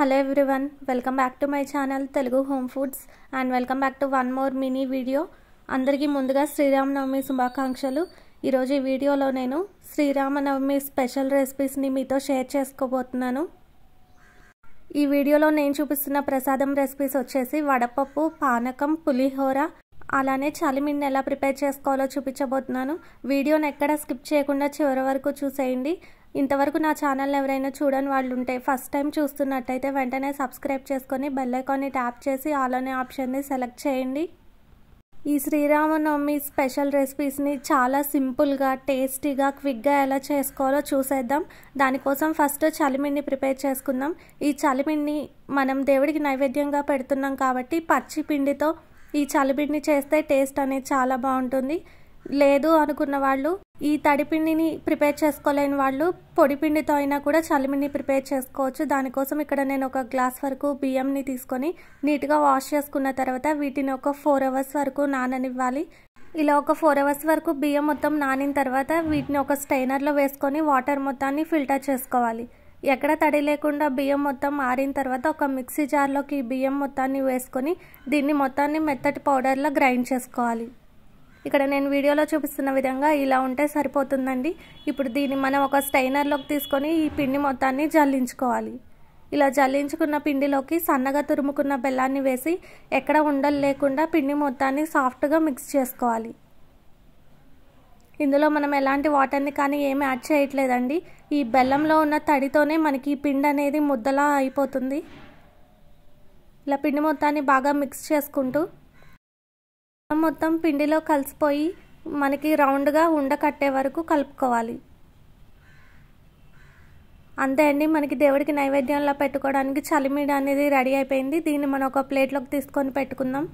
hello everyone welcome back to my channel Telugu home foods and welcome back to one more mini video అందరికీ ముందుగా శ్రీరామనవమి శుభాకాంక్షలు ఈరోజు ఈ వీడియోలో నేను శ్రీరామనవమి స్పెషల్ రెసిపీస్ని మీతో షేర్ చేసుకోబోతున్నాను ఈ వీడియోలో నేను చూపిస్తున్న ప్రసాదం రెసిపీస్ వచ్చేసి వడపప్పు పానకం పులిహోర అలానే చలిమిడిని ఎలా ప్రిపేర్ చేసుకోవాలో చూపించబోతున్నాను వీడియోని ఎక్కడ స్కిప్ చేయకుండా చివరి వరకు చూసేయండి ఇంతవరకు నా ఛానల్ ఎవరైనా చూడని వాళ్ళు ఉంటే ఫస్ట్ టైం చూస్తున్నట్టయితే వెంటనే సబ్స్క్రైబ్ చేసుకొని బెల్లైకాన్ని ట్యాప్ చేసి ఆల్ అనే ఆప్షన్ని సెలెక్ట్ చేయండి ఈ శ్రీరామనవమి స్పెషల్ రెసిపీస్ని చాలా సింపుల్గా టేస్టీగా క్విక్గా ఎలా చేసుకోవాలో చూసేద్దాం దానికోసం ఫస్ట్ చలిమిండి ప్రిపేర్ చేసుకుందాం ఈ చలిమిండి మనం దేవుడికి నైవేద్యంగా పెడుతున్నాం కాబట్టి పచ్చి పిండితో ఈ చలిపిండి చేస్తే టేస్ట్ అనేది చాలా బాగుంటుంది లేదు అనుకున్న వాళ్ళు ఈ తడిపిండిని ప్రిపేర్ చేసుకోలేని వాళ్ళు పొడిపిండితో అయినా కూడా చలిమిని ప్రిపేర్ చేసుకోవచ్చు దానికోసం ఇక్కడ నేను ఒక గ్లాస్ వరకు బియ్యంని తీసుకొని నీట్గా వాష్ చేసుకున్న తర్వాత వీటిని ఒక ఫోర్ అవర్స్ వరకు నాననివ్వాలి ఇలా ఒక ఫోర్ అవర్స్ వరకు బియ్యం మొత్తం నానిన తర్వాత వీటిని ఒక స్టైనర్లో వేసుకొని వాటర్ మొత్తాన్ని ఫిల్టర్ చేసుకోవాలి ఎక్కడ తడి లేకుండా బియ్యం మొత్తం ఆరిన తర్వాత ఒక మిక్సీ జార్లోకి బియ్యం మొత్తాన్ని వేసుకొని దీన్ని మొత్తాన్ని మెత్తటి పౌడర్లో గ్రైండ్ చేసుకోవాలి ఇక్కడ నేను వీడియోలో చూపిస్తున్న విధంగా ఇలా ఉంటే సరిపోతుందండి ఇప్పుడు దీన్ని మనం ఒక స్టైనర్లోకి తీసుకొని ఈ పిండి మొత్తాన్ని జల్లించుకోవాలి ఇలా జల్లించుకున్న పిండిలోకి సన్నగా తురుముకున్న బెల్లాన్ని వేసి ఎక్కడ ఉండలు లేకుండా పిండి మొత్తాన్ని సాఫ్ట్గా మిక్స్ చేసుకోవాలి ఇందులో మనం ఎలాంటి వాటర్ని కానీ ఏమి యాడ్ చేయట్లేదండి ఈ బెల్లంలో ఉన్న తడితోనే మనకి పిండి అనేది ముద్దలా అయిపోతుంది ఇలా పిండి మొత్తాన్ని బాగా మిక్స్ చేసుకుంటూ మొత్తం పిండిలో కలిసిపోయి మనకి రౌండ్గా ఉండ కట్టే వరకు కలుపుకోవాలి అంతే అండి మనకి దేవుడికి నైవేద్యంలో పెట్టుకోవడానికి చలిమీడ అనేది రెడీ అయిపోయింది దీన్ని మనం ఒక ప్లేట్లోకి తీసుకొని పెట్టుకుందాం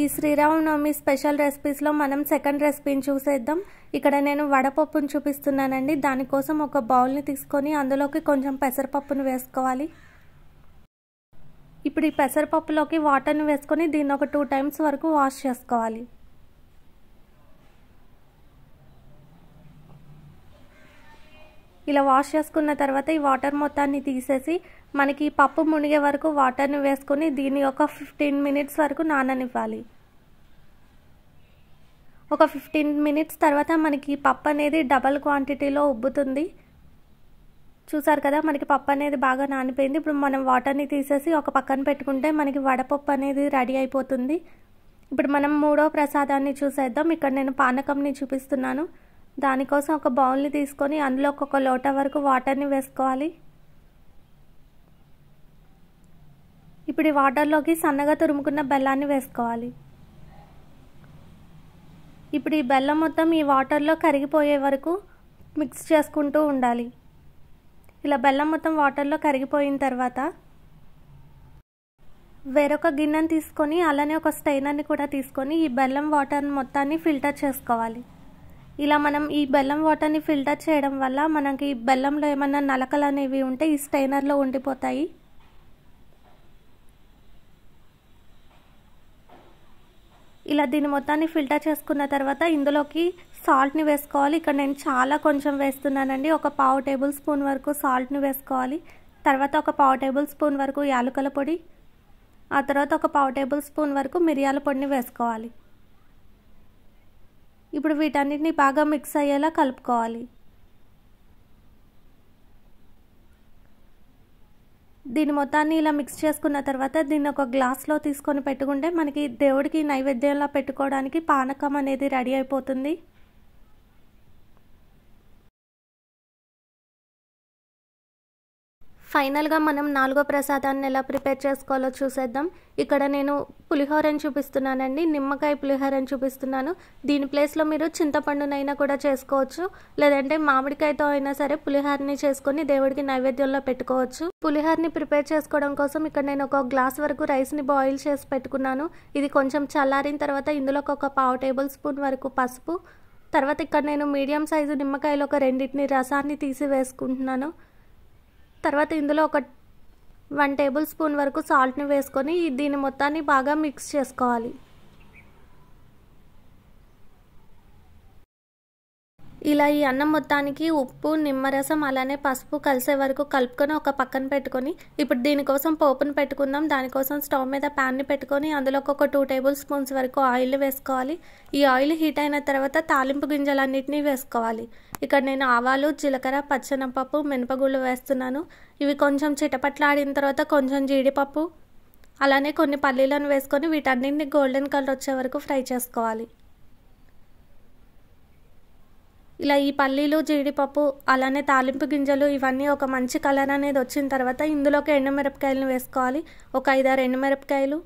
ఈ శ్రీరామనవమి స్పెషల్ రెసిపీస్లో మనం సెకండ్ రెసిపీని చూసేద్దాం ఇక్కడ నేను వడపప్పును చూపిస్తున్నానండి దానికోసం ఒక బౌల్ని తీసుకొని అందులోకి కొంచెం పెసరపప్పును వేసుకోవాలి ఇప్పుడు ఈ పెసరపప్పులోకి వాటర్ని వేసుకొని దీన్ని ఒక టూ టైమ్స్ వరకు వాష్ చేసుకోవాలి ఇలా వాష్ చేసుకున్న తర్వాత ఈ వాటర్ మొత్తాన్ని తీసేసి మనకి పప్పు మునిగే వరకు వాటర్ని వేసుకొని దీన్ని ఒక ఫిఫ్టీన్ మినిట్స్ వరకు నాననివ్వాలి ఒక ఫిఫ్టీన్ మినిట్స్ తర్వాత మనకి పప్పు అనేది డబల్ క్వాంటిటీలో ఉబ్బుతుంది చూసారు కదా మనకి పప్పు అనేది బాగా నానిపోయింది ఇప్పుడు మనం వాటర్ని తీసేసి ఒక పక్కన పెట్టుకుంటే మనకి వడపప్పు అనేది రెడీ అయిపోతుంది ఇప్పుడు మనం మూడో ప్రసాదాన్ని చూసేద్దాం ఇక్కడ నేను పానకంని చూపిస్తున్నాను దానికోసం ఒక బౌల్ని తీసుకొని అందులో ఒక లోట వరకు వాటర్ని వేసుకోవాలి ఇప్పుడు ఈ వాటర్లోకి సన్నగా తురుముకున్న బెల్లాన్ని వేసుకోవాలి ఇప్పుడు ఈ బెల్లం మొత్తం ఈ వాటర్లో కరిగిపోయే వరకు మిక్స్ చేసుకుంటూ ఉండాలి ఇలా బెల్లం మొత్తం వాటర్లో కరిగిపోయిన తర్వాత వేరొక గిన్నెను తీసుకొని అలానే ఒక స్టైనర్ని కూడా తీసుకొని ఈ బెల్లం వాటర్ మొత్తాన్ని ఫిల్టర్ చేసుకోవాలి ఇలా మనం ఈ బెల్లం వాటర్ని ఫిల్టర్ చేయడం వల్ల మనకి బెల్లంలో ఏమైనా నలకలు అనేవి ఉంటే ఈ స్టైనర్లో ఉండిపోతాయి ఇలా దీన్ని మొత్తాన్ని ఫిల్టర్ చేసుకున్న తర్వాత ఇందులోకి సాల్ట్ని వేసుకోవాలి ఇక్కడ నేను చాలా కొంచెం వేస్తున్నానండి ఒక పావు టేబుల్ స్పూన్ వరకు సాల్ట్ని వేసుకోవాలి తర్వాత ఒక పావు టేబుల్ స్పూన్ వరకు యాలకుల పొడి ఆ తర్వాత ఒక పావు టేబుల్ స్పూన్ వరకు మిరియాల పొడిని వేసుకోవాలి ఇప్పుడు వీటన్నిటిని బాగా మిక్స్ అయ్యేలా కలుపుకోవాలి దీని మొత్తాన్ని ఇలా మిక్స్ చేసుకున్న తర్వాత దీన్ని ఒక గ్లాస్లో తీసుకొని పెట్టుకుంటే మనకి దేవుడికి నైవేద్యంలో పెట్టుకోవడానికి పానకం అనేది రెడీ అయిపోతుంది ఫైనల్గా మనం నాలుగో ప్రసాదాన్ని ఎలా ప్రిపేర్ చేసుకోవాలో చూసేద్దాం ఇక్కడ నేను పులిహోరని చూపిస్తున్నానండి నిమ్మకాయ పులిహోరని చూపిస్తున్నాను దీని ప్లేస్లో మీరు చింతపండునైనా కూడా చేసుకోవచ్చు లేదంటే మామిడికాయతో అయినా సరే పులిహోరని చేసుకొని దేవుడికి నైవేద్యంలో పెట్టుకోవచ్చు పులిహోరని ప్రిపేర్ చేసుకోవడం కోసం ఇక్కడ నేను ఒక గ్లాస్ వరకు రైస్ని బాయిల్ చేసి పెట్టుకున్నాను ఇది కొంచెం చల్లారిన తర్వాత ఇందులోకి ఒక పావు టేబుల్ స్పూన్ వరకు పసుపు తర్వాత ఇక్కడ నేను మీడియం సైజు నిమ్మకాయలు ఒక రెండింటిని రసాన్ని తీసి వేసుకుంటున్నాను తర్వాత ఇందులో ఒక వన్ టేబుల్ స్పూన్ వరకు సాల్ట్ని వేసుకొని దీని మొత్తాన్ని బాగా మిక్స్ చేసుకోవాలి ఇలా ఈ అన్నం మొత్తానికి ఉప్పు నిమ్మరసం అలానే పసుపు కలిసే వరకు కలుపుకొని ఒక పక్కన పెట్టుకొని ఇప్పుడు దీనికోసం పోపును పెట్టుకుందాం దానికోసం స్టవ్ మీద ప్యాన్ని పెట్టుకొని అందులో ఒక టూ టేబుల్ స్పూన్స్ వరకు ఆయిల్ వేసుకోవాలి ఈ ఆయిల్ హీట్ అయిన తర్వాత తాలింపు గింజలన్నింటినీ వేసుకోవాలి ఇక్కడ నేను ఆవాలు జీలకర్ర పచ్చనపప్పు మినపగుళ్ళు వేస్తున్నాను ఇవి కొంచెం చిటపట్లాడిన తర్వాత కొంచెం జీడిపప్పు అలానే కొన్ని పల్లీలను వేసుకొని వీటన్నింటినీ గోల్డెన్ కలర్ వచ్చే వరకు ఫ్రై చేసుకోవాలి ఇలా ఈ పల్లీలు జీడిపప్పు అలానే తాలింపు గింజలు ఇవన్నీ ఒక మంచి కలర్ అనేది వచ్చిన తర్వాత ఇందులోకి ఎండుమిరపకాయలను వేసుకోవాలి ఒక ఐదారు ఎండుమిరపకాయలు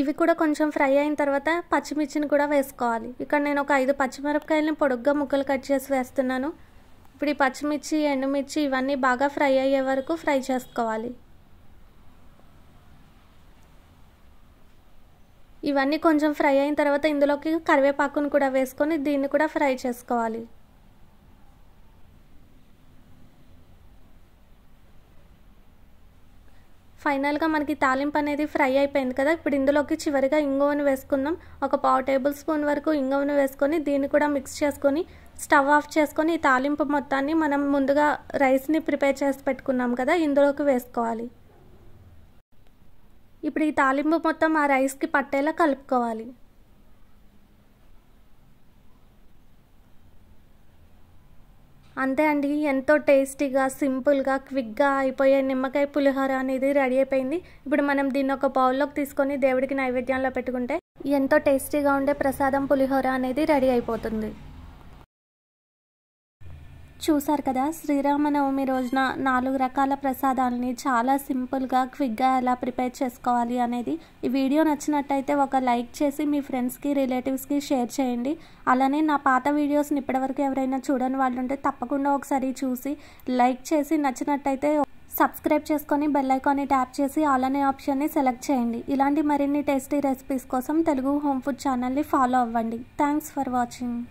ఇవి కూడా కొంచెం ఫ్రై అయిన తర్వాత పచ్చిమిర్చిని కూడా వేసుకోవాలి ఇక్కడ నేను ఒక ఐదు పచ్చిమిరపకాయలను పొడుగ్గా ముక్కలు కట్ చేసి వేస్తున్నాను ఇప్పుడు ఈ పచ్చిమిర్చి ఎండుమిర్చి ఇవన్నీ బాగా ఫ్రై అయ్యే వరకు ఫ్రై చేసుకోవాలి ఇవన్నీ కొంచెం ఫ్రై అయిన తర్వాత ఇందులోకి కరివేపాకును కూడా వేసుకొని దీన్ని కూడా ఫ్రై చేసుకోవాలి ఫైనల్గా మనకి తాలింపు అనేది ఫ్రై అయిపోయింది కదా ఇప్పుడు ఇందులోకి చివరిగా ఇంగువను వేసుకుందాం ఒక పావు టేబుల్ స్పూన్ వరకు ఇంగువను వేసుకొని దీన్ని కూడా మిక్స్ చేసుకొని స్టవ్ ఆఫ్ చేసుకొని ఈ తాలింపు మొత్తాన్ని మనం ముందుగా రైస్ని ప్రిపేర్ చేసి పెట్టుకున్నాం కదా ఇందులోకి వేసుకోవాలి ఇప్పుడు ఈ తాలింపు మొత్తం ఆ రైస్కి పట్టేలా కలుపుకోవాలి అంతే అండి ఎంతో టేస్టీగా సింపుల్గా క్విక్గా అయిపోయే నిమ్మకాయ పులిహోర అనేది రెడీ అయిపోయింది ఇప్పుడు మనం దీన్ని ఒక బౌల్లోకి తీసుకొని దేవుడికి నైవేద్యంలో పెట్టుకుంటే ఎంతో టేస్టీగా ఉండే ప్రసాదం పులిహోర అనేది రెడీ అయిపోతుంది చూశారు కదా శ్రీరామనవమి రోజున నాలుగు రకాల ప్రసాదాలని చాలా సింపుల్గా క్విక్గా ఎలా ప్రిపేర్ చేసుకోవాలి అనేది ఈ వీడియో నచ్చినట్టయితే ఒక లైక్ చేసి మీ ఫ్రెండ్స్కి రిలేటివ్స్కి షేర్ చేయండి అలానే నా పాత వీడియోస్ని ఇప్పటివరకు ఎవరైనా చూడని వాళ్ళు ఉంటే తప్పకుండా ఒకసారి చూసి లైక్ చేసి నచ్చినట్టయితే సబ్స్క్రైబ్ చేసుకొని బెల్లైకాన్ని ట్యాప్ చేసి ఆల్ అనే ఆప్షన్ని సెలెక్ట్ చేయండి ఇలాంటి మరిన్ని టేస్టీ రెసిపీస్ కోసం తెలుగు హోమ్ ఫుడ్ ఛానల్ని ఫాలో అవ్వండి థ్యాంక్స్ ఫర్ వాచింగ్